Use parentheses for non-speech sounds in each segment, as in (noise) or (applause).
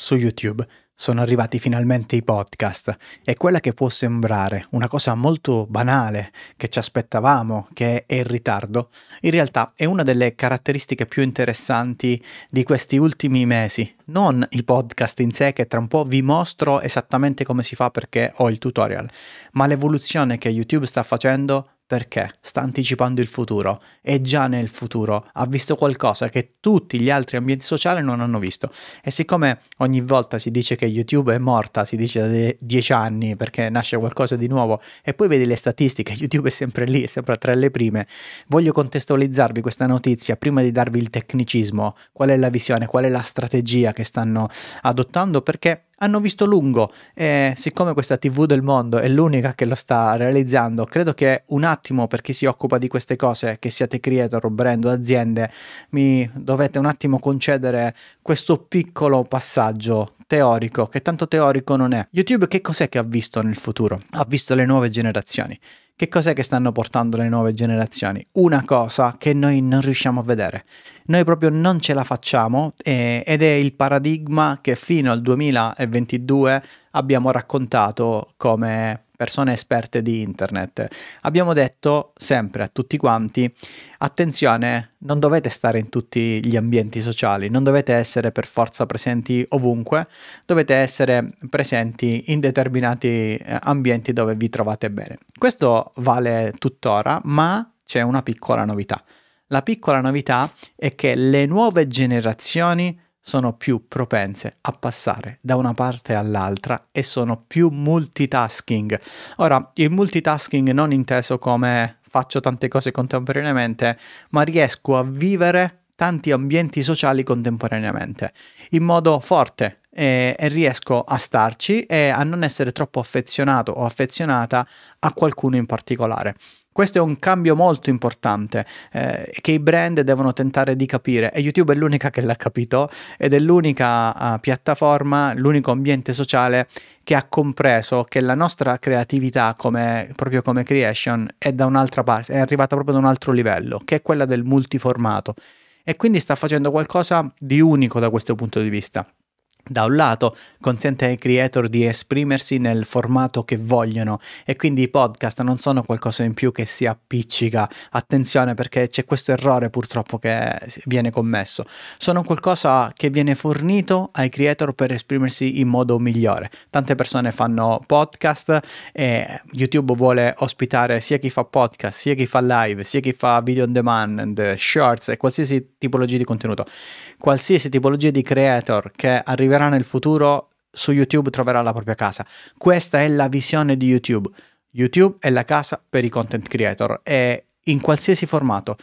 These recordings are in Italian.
su YouTube sono arrivati finalmente i podcast e quella che può sembrare una cosa molto banale che ci aspettavamo, che è il ritardo, in realtà è una delle caratteristiche più interessanti di questi ultimi mesi. Non i podcast in sé che tra un po' vi mostro esattamente come si fa perché ho il tutorial, ma l'evoluzione che YouTube sta facendo perché sta anticipando il futuro, è già nel futuro, ha visto qualcosa che tutti gli altri ambienti sociali non hanno visto. E siccome ogni volta si dice che YouTube è morta, si dice da dieci anni perché nasce qualcosa di nuovo, e poi vedi le statistiche, (laughs) YouTube è sempre lì, è sempre tra le prime, voglio contestualizzarvi questa notizia prima di darvi il tecnicismo, qual è la visione, qual è la strategia che stanno adottando, perché hanno visto lungo e siccome questa TV del mondo è l'unica che lo sta realizzando, credo che un attimo per chi si occupa di queste cose, che siate creator o brand o aziende, mi dovete un attimo concedere questo piccolo passaggio teorico, che tanto teorico non è. YouTube che cos'è che ha visto nel futuro? Ha visto le nuove generazioni. Che cos'è che stanno portando le nuove generazioni? Una cosa che noi non riusciamo a vedere. Noi proprio non ce la facciamo eh, ed è il paradigma che fino al 2022 abbiamo raccontato come persone esperte di internet, abbiamo detto sempre a tutti quanti, attenzione, non dovete stare in tutti gli ambienti sociali, non dovete essere per forza presenti ovunque, dovete essere presenti in determinati eh, ambienti dove vi trovate bene. Questo vale tuttora, ma c'è una piccola novità. La piccola novità è che le nuove generazioni sono più propense a passare da una parte all'altra e sono più multitasking. Ora, il multitasking non inteso come faccio tante cose contemporaneamente, ma riesco a vivere tanti ambienti sociali contemporaneamente in modo forte e, e, riesco a starci e a non essere troppo affezionato o affezionata a qualcuno in particolare. Questo è un cambio molto importante eh, che i brand devono tentare di capire e YouTube è l'unica che l'ha capito ed è l'unica uh, piattaforma, l'unico ambiente sociale che ha compreso che la nostra creatività come, proprio come creation è da un'altra parte, è arrivata proprio da un altro livello, che è quella del multiformato e quindi sta facendo qualcosa di unico da questo punto di vista da un lato consente ai creator di esprimersi nel formato che vogliono e quindi i podcast non sono qualcosa in più che si appiccica, attenzione perché c'è questo errore purtroppo che viene commesso, sono qualcosa che viene fornito ai creator per esprimersi in modo migliore. Tante persone fanno podcast e YouTube vuole ospitare sia chi fa podcast, sia chi fa live, sia chi fa video on demand, shorts e qualsiasi tipologia di contenuto qualsiasi tipologia di creator che arriverà nel futuro su YouTube troverà la propria casa. Questa è la visione di YouTube. YouTube è la casa per i content creator e in qualsiasi formato.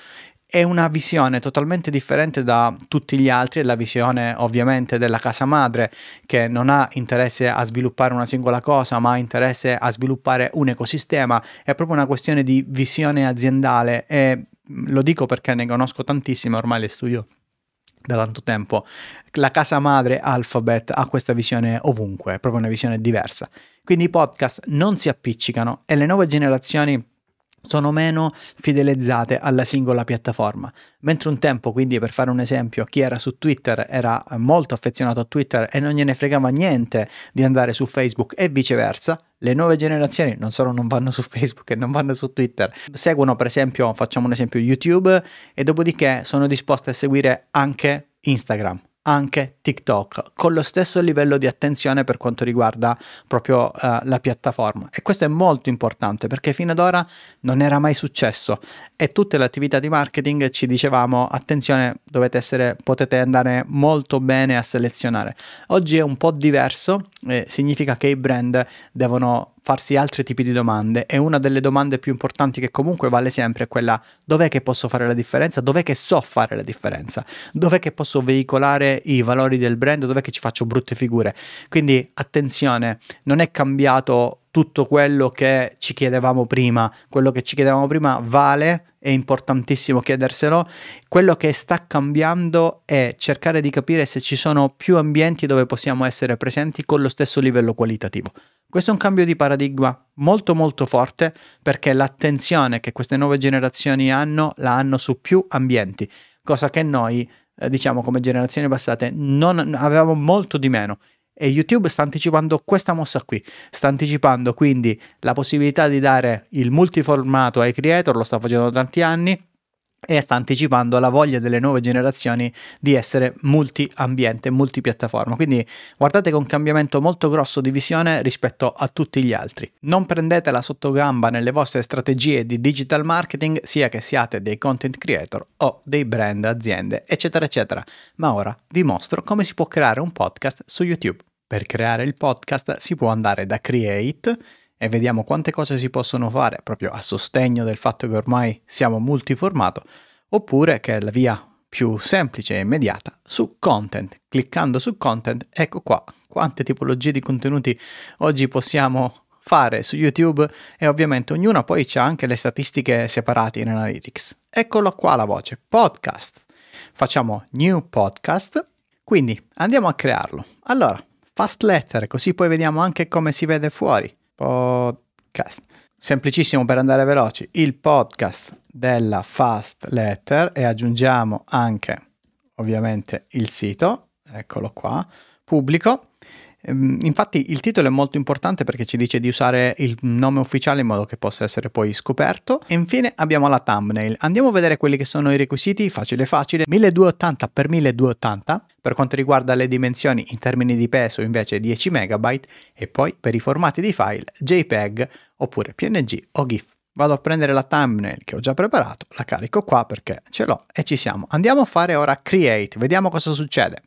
È una visione totalmente differente da tutti gli altri, è la visione ovviamente della casa madre che non ha interesse a sviluppare una singola cosa ma ha interesse a sviluppare un ecosistema, è proprio una questione di visione aziendale e lo dico perché ne conosco tantissime ormai le studio da tanto tempo. La casa madre Alphabet ha questa visione ovunque, è proprio una visione diversa. Quindi i podcast non si appiccicano e le nuove generazioni sono meno fidelizzate alla singola piattaforma. Mentre un tempo, quindi per fare un esempio, chi era su Twitter era molto affezionato a Twitter e non gliene fregava niente di andare su Facebook e viceversa, le nuove generazioni non solo non vanno su Facebook e non vanno su Twitter, seguono per esempio, facciamo un esempio, YouTube e dopodiché sono disposte a seguire anche Instagram anche TikTok con lo stesso livello di attenzione per quanto riguarda proprio uh, la piattaforma e questo è molto importante perché fino ad ora non era mai successo e tutte le attività di marketing ci dicevamo attenzione dovete essere potete andare molto bene a selezionare oggi è un po' diverso eh, significa che i brand devono farsi altri tipi di domande e una delle domande più importanti che comunque vale sempre è quella dov'è che posso fare la differenza, dov'è che so fare la differenza, dov'è che posso veicolare i valori del brand, dov'è che ci faccio brutte figure. Quindi attenzione, non è cambiato tutto quello che ci chiedevamo prima, quello che ci chiedevamo prima vale, è importantissimo chiederselo, quello che sta cambiando è cercare di capire se ci sono più ambienti dove possiamo essere presenti con lo stesso livello qualitativo. Questo è un cambio di paradigma molto molto forte perché l'attenzione che queste nuove generazioni hanno la hanno su più ambienti, cosa che noi, eh, diciamo come generazioni passate, non avevamo molto di meno. E YouTube sta anticipando questa mossa qui, sta anticipando quindi la possibilità di dare il multiformato ai creator, lo sta facendo da tanti anni, e sta anticipando la voglia delle nuove generazioni di essere multi-ambiente, multipiattaforma. Quindi guardate che un cambiamento molto grosso di visione rispetto a tutti gli altri. Non prendetela sotto gamba nelle vostre strategie di digital marketing, sia che siate dei content creator o dei brand, aziende, eccetera, eccetera. Ma ora vi mostro come si può creare un podcast su YouTube. Per creare il podcast si può andare da Create e vediamo quante cose si possono fare proprio a sostegno del fatto che ormai siamo multiformato, oppure che è la via più semplice e immediata su content. Cliccando su content, ecco qua quante tipologie di contenuti oggi possiamo fare su YouTube e ovviamente ognuna poi c'ha anche le statistiche separate in Analytics. Eccolo qua la voce, podcast. Facciamo new podcast, quindi andiamo a crearlo. Allora, fast letter, così poi vediamo anche come si vede fuori podcast. Semplicissimo per andare veloci, il podcast della Fast Letter e aggiungiamo anche ovviamente il sito, eccolo qua, pubblico Ehm, infatti il titolo è molto importante perché ci dice di usare il nome ufficiale in modo che possa essere poi scoperto. E infine abbiamo la thumbnail. Andiamo a vedere quelli che sono i requisiti, facile facile, 1280x1280 per quanto riguarda le dimensioni in termini di peso invece 10 MB e poi per i formati di file JPEG oppure PNG o GIF. Vado a prendere la thumbnail che ho già preparato, la carico qua perché ce l'ho e ci siamo. Andiamo a fare ora create, vediamo cosa succede.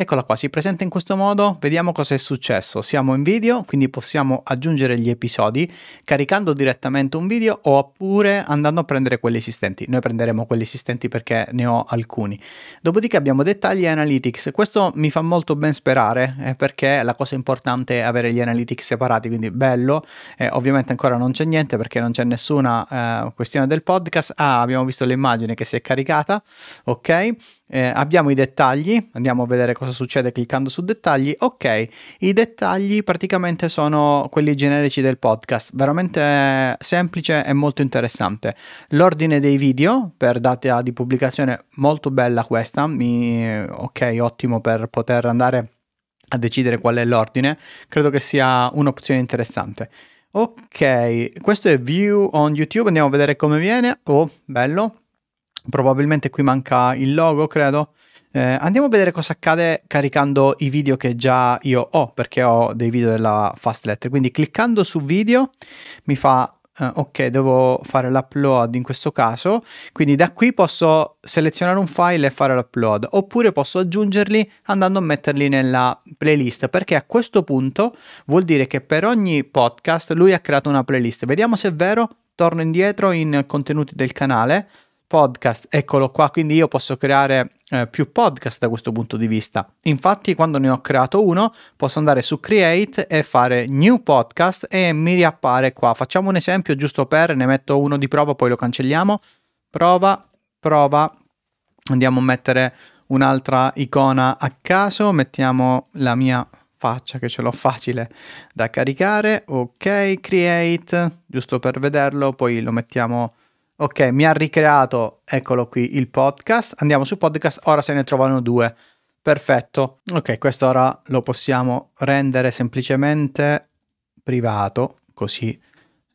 Eccola qua, si presenta in questo modo, vediamo cosa è successo. Siamo in video, quindi possiamo aggiungere gli episodi caricando direttamente un video oppure andando a prendere quelli esistenti. Noi prenderemo quelli esistenti perché ne ho alcuni. Dopodiché abbiamo dettagli e analytics. Questo mi fa molto ben sperare eh, perché la cosa importante è avere gli analytics separati, quindi bello. Eh, ovviamente ancora non c'è niente perché non c'è nessuna eh, questione del podcast. Ah, abbiamo visto l'immagine che si è caricata, ok? eh, abbiamo i dettagli, andiamo a vedere cosa succede cliccando su dettagli, ok, i dettagli praticamente sono quelli generici del podcast, veramente semplice e molto interessante. L'ordine dei video per data di pubblicazione, molto bella questa, Mi, ok, ottimo per poter andare a decidere qual è l'ordine, credo che sia un'opzione interessante. Ok, questo è view on YouTube, andiamo a vedere come viene, oh, bello, probabilmente qui manca il logo, credo. Eh, andiamo a vedere cosa accade caricando i video che già io ho, perché ho dei video della Fast Letter. Quindi cliccando su video mi fa Uh, ok, devo fare l'upload in questo caso, quindi da qui posso selezionare un file e fare l'upload, oppure posso aggiungerli andando a metterli nella playlist, perché a questo punto vuol dire che per ogni podcast lui ha creato una playlist. Vediamo se è vero, torno indietro in contenuti del canale, podcast, eccolo qua, quindi io posso creare eh, più podcast da questo punto di vista. Infatti quando ne ho creato uno posso andare su Create e fare New Podcast e mi riappare qua. Facciamo un esempio giusto per, ne metto uno di prova, poi lo cancelliamo. Prova, prova, andiamo a mettere un'altra icona a caso, mettiamo la mia faccia che ce l'ho facile da caricare, ok, create, giusto per vederlo, poi lo mettiamo Ok, mi ha ricreato, eccolo qui, il podcast. Andiamo su podcast, ora se ne trovano due. Perfetto. Ok, questo ora lo possiamo rendere semplicemente privato, così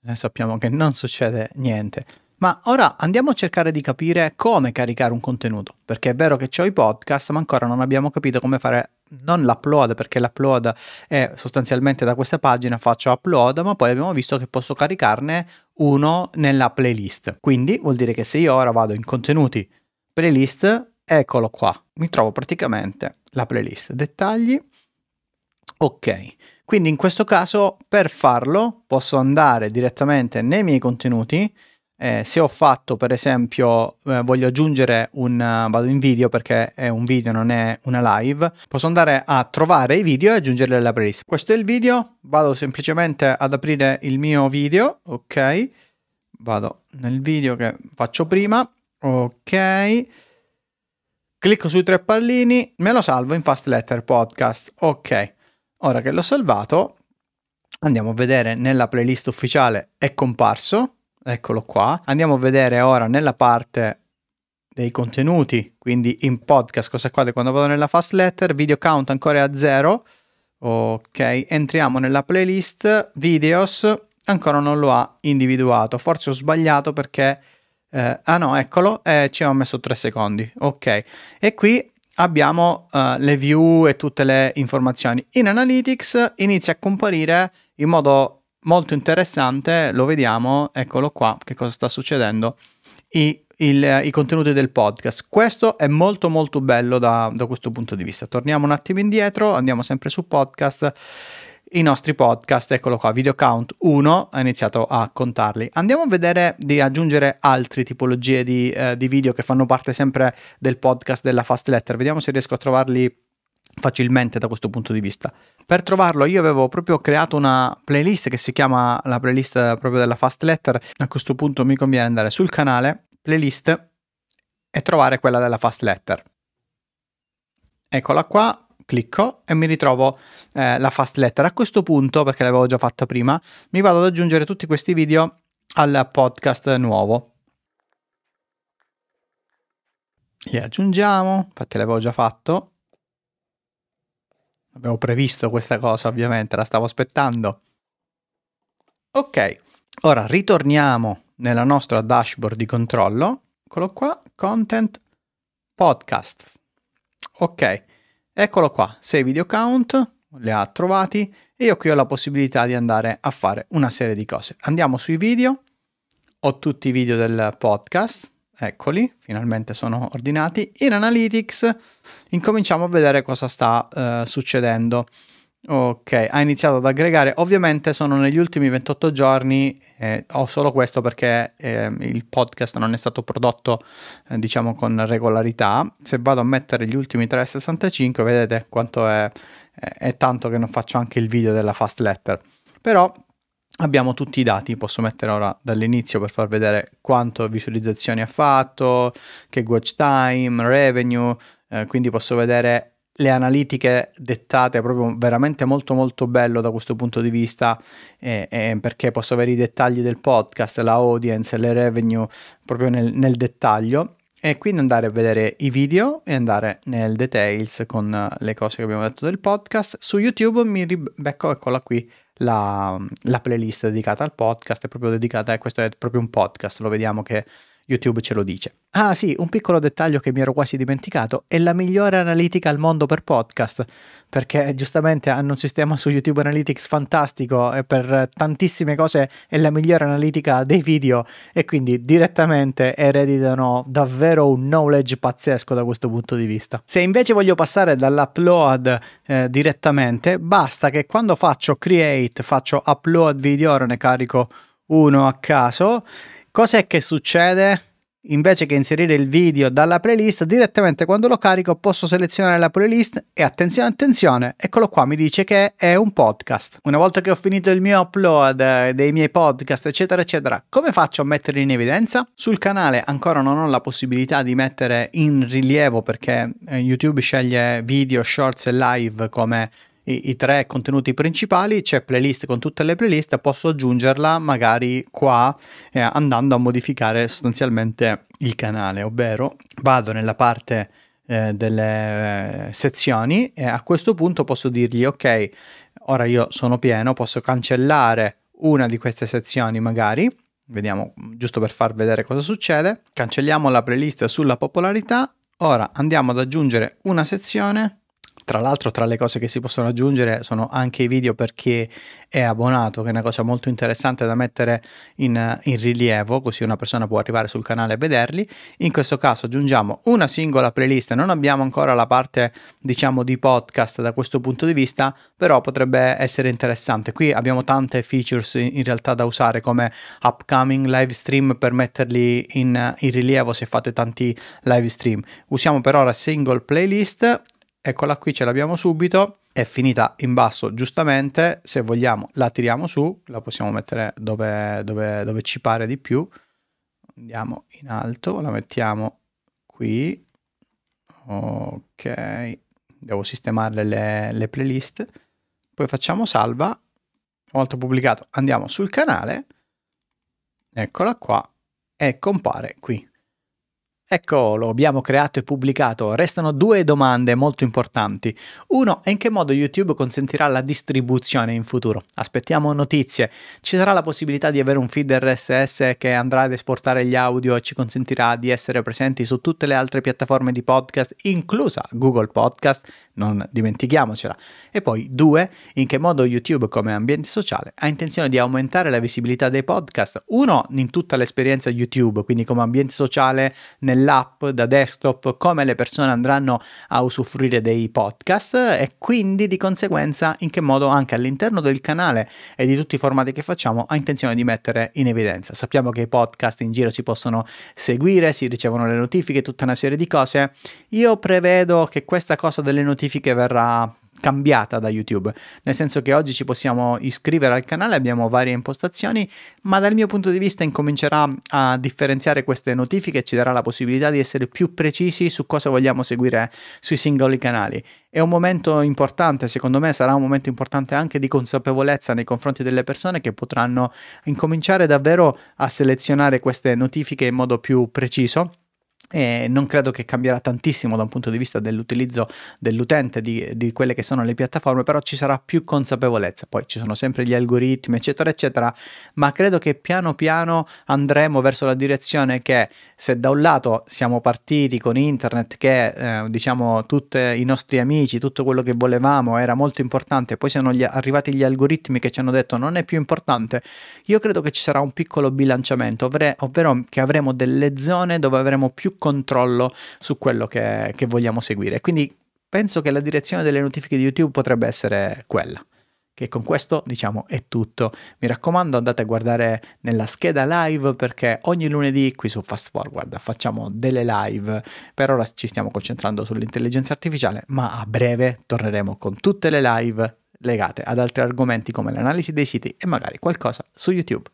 eh, sappiamo che non succede niente. Ma ora andiamo a cercare di capire come caricare un contenuto, perché è vero che ho i podcast, ma ancora non abbiamo capito come fare non l'upload perché l'upload è sostanzialmente da questa pagina faccio upload ma poi abbiamo visto che posso caricarne uno nella playlist quindi vuol dire che se io ora vado in contenuti playlist eccolo qua mi trovo praticamente la playlist dettagli ok quindi in questo caso per farlo posso andare direttamente nei miei contenuti eh, se ho fatto per esempio eh, voglio aggiungere un uh, vado in video perché è un video non è una live posso andare a trovare i video e aggiungerli alla playlist questo è il video vado semplicemente ad aprire il mio video ok vado nel video che faccio prima ok clicco sui tre pallini me lo salvo in fast letter podcast ok ora che l'ho salvato andiamo a vedere nella playlist ufficiale è comparso eccolo qua. Andiamo a vedere ora nella parte dei contenuti, quindi in podcast cosa accade quando vado nella fast letter, video count ancora è a zero, ok, entriamo nella playlist, videos, ancora non lo ha individuato, forse ho sbagliato perché, eh, ah no, eccolo, eh, ci abbiamo messo 3 secondi, ok, e qui abbiamo eh, le view e tutte le informazioni. In Analytics inizia a comparire in modo molto interessante, lo vediamo, eccolo qua, che cosa sta succedendo, i, il, i contenuti del podcast. Questo è molto molto bello da, da questo punto di vista. Torniamo un attimo indietro, andiamo sempre su podcast i nostri podcast, eccolo qua, video count 1, ha iniziato a contarli. Andiamo a vedere di aggiungere altre tipologie di, eh, di video che fanno parte sempre del podcast della Fast Letter, vediamo se riesco a trovarli facilmente da questo punto di vista. Per trovarlo io avevo proprio creato una playlist che si chiama la playlist proprio della Fast Letter, a questo punto mi conviene andare sul canale, playlist e trovare quella della Fast Letter. Eccola qua, clicco e mi ritrovo eh, la fast letter. A questo punto, perché l'avevo già fatta prima, mi vado ad aggiungere tutti questi video al podcast nuovo. Li aggiungiamo, infatti l'avevo già fatto. Avevo previsto questa cosa, ovviamente, la stavo aspettando. Ok, ora ritorniamo nella nostra dashboard di controllo. Eccolo qua, content podcast. Ok, eccolo qua, 6 video count, li ha trovati e io qui ho la possibilità di andare a fare una serie di cose. Andiamo sui video, ho tutti i video del podcast, Eccoli, finalmente sono ordinati. In Analytics incominciamo a vedere cosa sta eh, succedendo. Ok, ha iniziato ad aggregare. Ovviamente sono negli ultimi 28 giorni, eh, ho solo questo perché eh, il podcast non è stato prodotto, eh, diciamo, con regolarità. Se vado a mettere gli ultimi 365, vedete quanto è, è, è tanto che non faccio anche il video della fast letter. Però abbiamo tutti i dati, posso mettere ora dall'inizio per far vedere quanto visualizzazioni ha fatto, che watch time, revenue, eh, quindi posso vedere le analitiche dettate proprio veramente molto molto bello da questo punto di vista eh, eh, perché posso avere i dettagli del podcast, la audience, le revenue proprio nel, nel dettaglio e quindi andare a vedere i video e andare nel details con le cose che abbiamo detto del podcast. Su YouTube mi ribecco, eccola qui, la, la playlist dedicata al podcast, è proprio dedicata, a eh, questo è proprio un podcast, lo vediamo che YouTube ce lo dice. Ah sì, un piccolo dettaglio che mi ero quasi dimenticato, è la migliore analitica al mondo per podcast, perché giustamente hanno un sistema su YouTube Analytics fantastico e per tantissime cose è la migliore analitica dei video e quindi direttamente ereditano davvero un knowledge pazzesco da questo punto di vista. Se invece voglio passare dall'upload eh, direttamente, basta che quando faccio create, faccio upload video, ora ne carico uno a caso Cos'è che succede? Invece che inserire il video dalla playlist, direttamente quando lo carico posso selezionare la playlist e attenzione, attenzione, eccolo qua, mi dice che è un podcast. Una volta che ho finito il mio upload eh, dei miei podcast, eccetera, eccetera, come faccio a metterli in evidenza? Sul canale ancora non ho la possibilità di mettere in rilievo perché eh, YouTube sceglie video, shorts e live come i, i tre contenuti principali, c'è playlist con tutte le playlist, posso aggiungerla magari qua eh, andando a modificare sostanzialmente il canale, ovvero vado nella parte eh, delle eh, sezioni e a questo punto posso dirgli ok, ora io sono pieno, posso cancellare una di queste sezioni magari vediamo giusto per far vedere cosa succede. Cancelliamo la playlist sulla popolarità. Ora andiamo ad aggiungere una sezione tra l'altro tra le cose che si possono aggiungere sono anche i video per chi è abbonato, che è una cosa molto interessante da mettere in, in rilievo, così una persona può arrivare sul canale e vederli. In questo caso aggiungiamo una singola playlist, non abbiamo ancora la parte diciamo di podcast da questo punto di vista, però potrebbe essere interessante. Qui abbiamo tante features in realtà da usare come upcoming live stream per metterli in, in rilievo se fate tanti live stream. Usiamo per ora single playlist Eccola qui, ce l'abbiamo subito, è finita in basso giustamente, se vogliamo la tiriamo su, la possiamo mettere dove, dove, dove ci pare di più, andiamo in alto, la mettiamo qui, ok, devo sistemare le, le playlist, poi facciamo salva, una volta pubblicato andiamo sul canale, eccola qua e compare qui. Ecco, lo abbiamo creato e pubblicato. Restano due domande molto importanti. Uno è in che modo YouTube consentirà la distribuzione in futuro. Aspettiamo notizie. Ci sarà la possibilità di avere un feed RSS che andrà ad esportare gli audio e ci consentirà di essere presenti su tutte le altre piattaforme di podcast, inclusa Google Podcast non dimentichiamocela. E poi due, in che modo YouTube come ambiente sociale ha intenzione di aumentare la visibilità dei podcast, uno in tutta l'esperienza YouTube, quindi come ambiente sociale nell'app, da desktop, come le persone andranno a usufruire dei podcast e quindi di conseguenza in che modo anche all'interno del canale e di tutti i formati che facciamo ha intenzione di mettere in evidenza. Sappiamo che i podcast in giro si possono seguire, si ricevono le notifiche, tutta una serie di cose. Io prevedo che questa cosa delle notifiche notifiche verrà cambiata da YouTube, nel senso che oggi ci possiamo iscrivere al canale, abbiamo varie impostazioni, ma dal mio punto di vista incomincerà a differenziare queste notifiche e ci darà la possibilità di essere più precisi su cosa vogliamo seguire sui singoli canali. È un momento importante, secondo me sarà un momento importante anche di consapevolezza nei confronti delle persone che potranno incominciare davvero a selezionare queste notifiche in modo più preciso e non credo che cambierà tantissimo da un punto di vista dell'utilizzo dell'utente di, di, quelle che sono le piattaforme, però ci sarà più consapevolezza. Poi ci sono sempre gli algoritmi, eccetera, eccetera, ma credo che piano piano andremo verso la direzione che se da un lato siamo partiti con internet, che eh, diciamo tutti i nostri amici, tutto quello che volevamo era molto importante, poi sono gli, arrivati gli algoritmi che ci hanno detto non è più importante, io credo che ci sarà un piccolo bilanciamento, ovvero che avremo delle zone dove avremo più controllo su quello che, che vogliamo seguire. Quindi penso che la direzione delle notifiche di YouTube potrebbe essere quella che con questo diciamo è tutto. Mi raccomando andate a guardare nella scheda live perché ogni lunedì qui su Fast Forward facciamo delle live. Per ora ci stiamo concentrando sull'intelligenza artificiale, ma a breve torneremo con tutte le live legate ad altri argomenti come l'analisi dei siti e magari qualcosa su YouTube.